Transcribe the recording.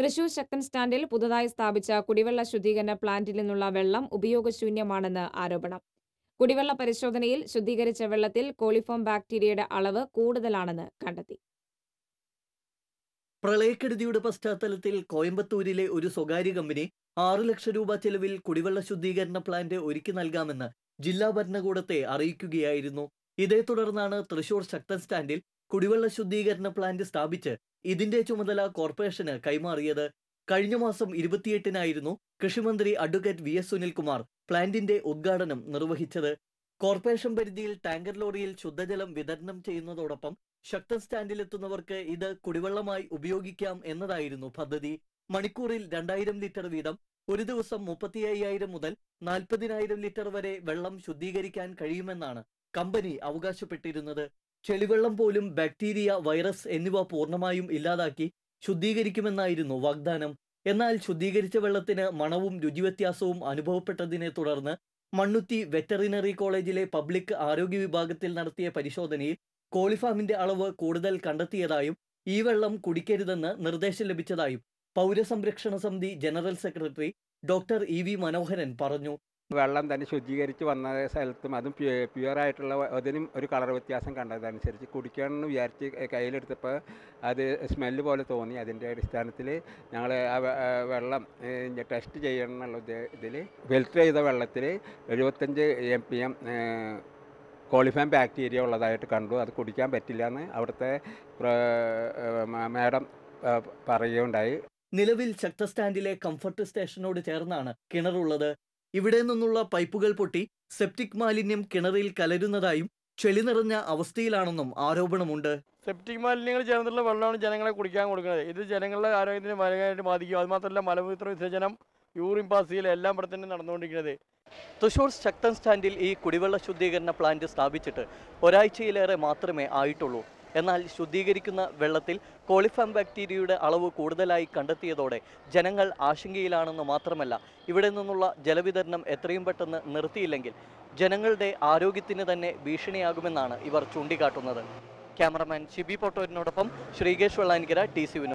തൃശൂർ ശക്തൻ സ്റ്റാൻഡിൽ പുതുതായി സ്ഥാപിച്ച കുടിവെള്ള ശുദ്ധീകരണ പ്ലാന്റിൽ നിന്നുള്ള വെള്ളം ഉപയോഗശൂന്യമാണെന്ന് ആരോപണം കുടിവെള്ള പരിശോധനയിൽ ശുദ്ധീകരിച്ച വെള്ളത്തിൽ കോളിഫോം ബാക്ടീരിയയുടെ അളവ് കൂടുതലാണെന്ന് കണ്ടെത്തി പ്രളയക്കെടുതിയുടെ പശ്ചാത്തലത്തിൽ കോയമ്പത്തൂരിലെ ഒരു സ്വകാര്യ കമ്പനി ആറു ലക്ഷം രൂപ ചെലവിൽ കുടിവെള്ള ശുദ്ധീകരണ പ്ലാന്റ് ഒരുക്കി നൽകാമെന്ന് ജില്ലാ ഭരണകൂടത്തെ അറിയിക്കുകയായിരുന്നു ഇതേ തുടർന്നാണ് തൃശൂർ ശക്തൻ സ്റ്റാൻഡിൽ കുടിവെള്ള ശുദ്ധീകരണ പ്ലാന്റ് സ്ഥാപിച്ച് ഇതിന്റെ ചുമതല കോർപ്പറേഷന് കൈമാറിയത് കഴിഞ്ഞ മാസം ഇരുപത്തിയെട്ടിനായിരുന്നു കൃഷിമന്ത്രി അഡ്വക്കേറ്റ് വി എസ് സുനിൽകുമാർ പ്ലാന്റിന്റെ ഉദ്ഘാടനം നിർവഹിച്ചത് കോർപ്പറേഷൻ പരിധിയിൽ ടാങ്കർ ലോറിയിൽ ശുദ്ധജലം വിതരണം ചെയ്യുന്നതോടൊപ്പം ശക്തൻ സ്റ്റാൻഡിലെത്തുന്നവർക്ക് ഇത് കുടിവെള്ളമായി ഉപയോഗിക്കാം എന്നതായിരുന്നു പദ്ധതി മണിക്കൂറിൽ രണ്ടായിരം ലിറ്റർ വീതം ഒരു ദിവസം മുപ്പത്തി അയ്യായിരം മുതൽ നാൽപ്പതിനായിരം ലിറ്റർ വരെ വെള്ളം ശുദ്ധീകരിക്കാൻ കഴിയുമെന്നാണ് കമ്പനി അവകാശപ്പെട്ടിരുന്നത് ചെളിവെള്ളം പോലും ബാക്ടീരിയ വൈറസ് എന്നിവ പൂർണ്ണമായും ഇല്ലാതാക്കി ശുദ്ധീകരിക്കുമെന്നായിരുന്നു വാഗ്ദാനം എന്നാൽ ശുദ്ധീകരിച്ച വെള്ളത്തിന് മണവും രുചിവ്യത്യാസവും അനുഭവപ്പെട്ടതിനെ തുടർന്ന് മണ്ണുത്തി വെറ്ററിനറി കോളേജിലെ പബ്ലിക് ആരോഗ്യ വിഭാഗത്തിൽ നടത്തിയ പരിശോധനയിൽ കോളിഫാമിന്റെ അളവ് കൂടുതൽ കണ്ടെത്തിയതായും ഈ വെള്ളം കുടിക്കരുതെന്ന് നിർദ്ദേശം ലഭിച്ചതായും പൗരസംരക്ഷണ സമിതി general secretary doctor E V Manoharan പറഞ്ഞു വെള്ളം തന്നെ ശുദ്ധീകരിച്ച് വന്ന സ്ഥലത്തും അതും പ്യുവറായിട്ടുള്ള അതിനും ഒരു കളർ വ്യത്യാസം കണ്ടതനുസരിച്ച് കുടിക്കണമെന്ന് വിചാരിച്ച് കയ്യിലെടുത്തപ്പോൾ അത് സ്മെല്ല് പോലെ തോന്നി അതിൻ്റെ അടിസ്ഥാനത്തിൽ ഞങ്ങൾ ആ വെള്ളം ടെസ്റ്റ് ചെയ്യണം എന്നുള്ള ഇതിൽ ഫിൽറ്റർ ചെയ്ത വെള്ളത്തിൽ എഴുപത്തഞ്ച് M P M coliform bacteria ഉള്ളതായിട്ട് കണ്ടു അത് കുടിക്കാൻ പറ്റില്ല എന്ന് അവിടുത്തെ മാഡം പറയുകയുണ്ടായി നിലവിൽ ശക്ത സ്റ്റാൻഡിലെ കംഫർട്ട് സ്റ്റേഷനോട് ചേർന്നാണ് കിണറുള്ളത് ഇവിടെ നിന്നുള്ള പൈപ്പുകൾ പൊട്ടി സെപ്റ്റിക് മാലിന്യം കിണറിൽ കലരുന്നതായും ചെളി നിറഞ്ഞ അവസ്ഥയിലാണെന്നും ആരോപണമുണ്ട് സെപ്റ്റിക് മാലിന്യങ്ങൾ ചേർന്നുള്ള വെള്ളമാണ് ജനങ്ങളെ കുടിക്കാൻ കൊടുക്കുന്നത് ഇത് ജനങ്ങളുടെ ആരോഗ്യത്തിന് മലയായിട്ട് ബാധിക്കും അതുമാത്രമല്ല മലമൂത്ര വിസർജനം യൂറിൻ പാസിയിൽ എല്ലാം ഇവിടെ തന്നെ നടന്നുകൊണ്ടിരിക്കുന്നത് തൃശൂർ ശക്തൻ സ്റ്റാൻഡിൽ ഈ കുടിവെള്ള ശുദ്ധീകരണ പ്ലാന്റ് സ്ഥാപിച്ചിട്ട് ഒരാഴ്ചയിലേറെ മാത്രമേ ആയിട്ടുള്ളൂ എന്നാൽ ശുദ്ധീകരിക്കുന്ന വെള്ളത്തിൽ കോളിഫാം ബാക്ടീരിയയുടെ അളവ് കൂടുതലായി കണ്ടെത്തിയതോടെ ജനങ്ങൾ ആശങ്കയിലാണെന്ന് മാത്രമല്ല ഇവിടെ നിന്നുള്ള ജലവിതരണം എത്രയും പെട്ടെന്ന് നിർത്തിയില്ലെങ്കിൽ ജനങ്ങളുടെ ആരോഗ്യത്തിന് തന്നെ ഭീഷണിയാകുമെന്നാണ് ഇവർ ചൂണ്ടിക്കാട്ടുന്നത് ക്യാമറമാൻ ഷിബി പൊട്ടോരിനോടൊപ്പം ശ്രീകേഷ് വെള്ളാനിക്കര ടി സി